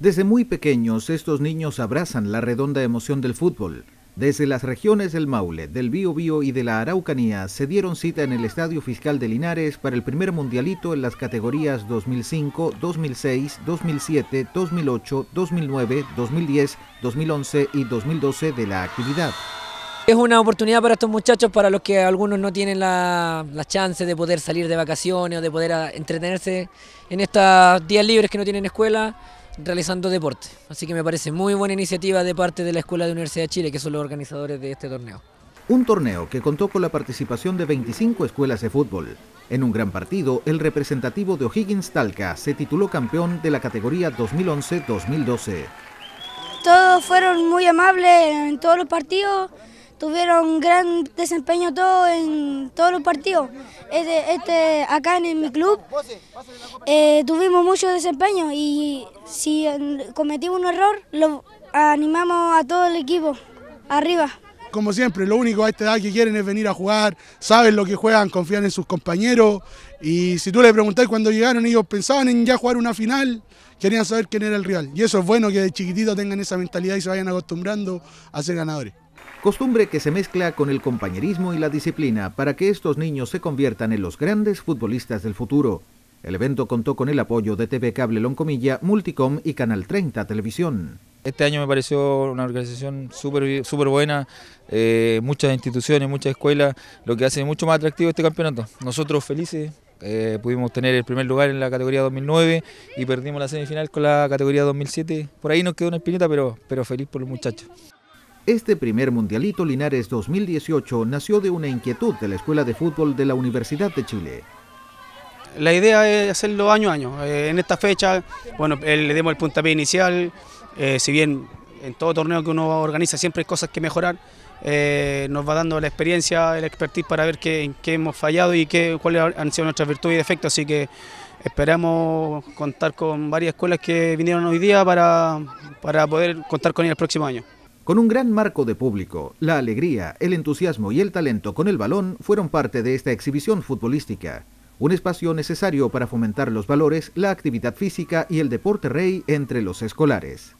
Desde muy pequeños estos niños abrazan la redonda emoción del fútbol. Desde las regiones del Maule, del Biobío y de la Araucanía se dieron cita en el Estadio Fiscal de Linares para el primer mundialito en las categorías 2005, 2006, 2007, 2008, 2009, 2010, 2011 y 2012 de la actividad. Es una oportunidad para estos muchachos, para los que algunos no tienen la, la chance de poder salir de vacaciones o de poder entretenerse en estos días libres que no tienen escuela realizando deporte. Así que me parece muy buena iniciativa de parte de la Escuela de Universidad de Chile, que son los organizadores de este torneo. Un torneo que contó con la participación de 25 escuelas de fútbol. En un gran partido, el representativo de O'Higgins Talca se tituló campeón de la categoría 2011-2012. Todos fueron muy amables en todos los partidos, tuvieron gran desempeño todos en todos los partidos. Este, este, acá en mi club eh, tuvimos mucho desempeño y si cometimos un error, lo animamos a todo el equipo arriba. Como siempre, lo único a esta edad que quieren es venir a jugar, saben lo que juegan, confían en sus compañeros y si tú le preguntás cuando llegaron ellos pensaban en ya jugar una final, querían saber quién era el Real y eso es bueno que de chiquitito tengan esa mentalidad y se vayan acostumbrando a ser ganadores costumbre que se mezcla con el compañerismo y la disciplina para que estos niños se conviertan en los grandes futbolistas del futuro. El evento contó con el apoyo de TV Cable Loncomilla, Multicom y Canal 30 Televisión. Este año me pareció una organización súper super buena, eh, muchas instituciones, muchas escuelas, lo que hace mucho más atractivo este campeonato. Nosotros felices, eh, pudimos tener el primer lugar en la categoría 2009 y perdimos la semifinal con la categoría 2007. Por ahí nos quedó una espinita, pero, pero feliz por los muchachos. Este primer Mundialito Linares 2018 nació de una inquietud de la Escuela de Fútbol de la Universidad de Chile. La idea es hacerlo año a año. Eh, en esta fecha, bueno, le demos el puntapié inicial, eh, si bien en todo torneo que uno organiza siempre hay cosas que mejorar, eh, nos va dando la experiencia, el expertise para ver en qué hemos fallado y qué, cuáles han sido nuestras virtudes y defectos, así que esperamos contar con varias escuelas que vinieron hoy día para, para poder contar con ellas el próximo año. Con un gran marco de público, la alegría, el entusiasmo y el talento con el balón fueron parte de esta exhibición futbolística, un espacio necesario para fomentar los valores, la actividad física y el deporte rey entre los escolares.